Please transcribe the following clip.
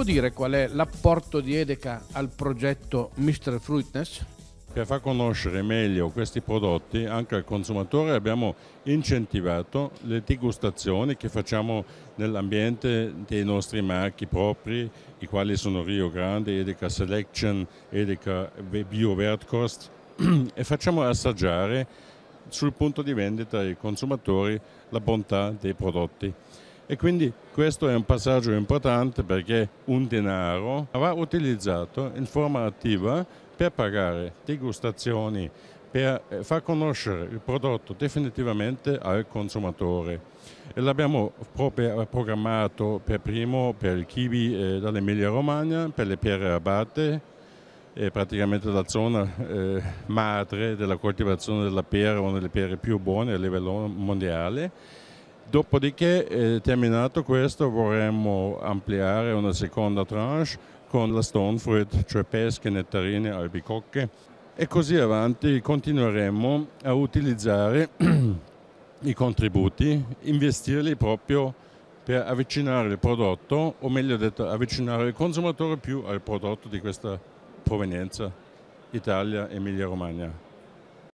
può dire qual è l'apporto di Edeka al progetto Mr. Fruitness? Per far conoscere meglio questi prodotti anche al consumatore abbiamo incentivato le degustazioni che facciamo nell'ambiente dei nostri marchi propri, i quali sono Rio Grande, Edeka Selection, Edeka Bio Vertkost e facciamo assaggiare sul punto di vendita ai consumatori la bontà dei prodotti. E quindi questo è un passaggio importante perché un denaro va utilizzato in forma attiva per pagare degustazioni, per eh, far conoscere il prodotto definitivamente al consumatore. E l'abbiamo programmato per primo per il kiwi eh, dall'Emilia Romagna, per le pere abate, eh, praticamente la zona eh, madre della coltivazione della pera, una delle pere più buone a livello mondiale Dopodiché, eh, terminato questo, vorremmo ampliare una seconda tranche con la stone fruit, cioè pesche, nettarine, albicocche e così avanti continueremo a utilizzare i contributi, investirli proprio per avvicinare il prodotto, o meglio detto avvicinare il consumatore più al prodotto di questa provenienza Italia-Emilia-Romagna.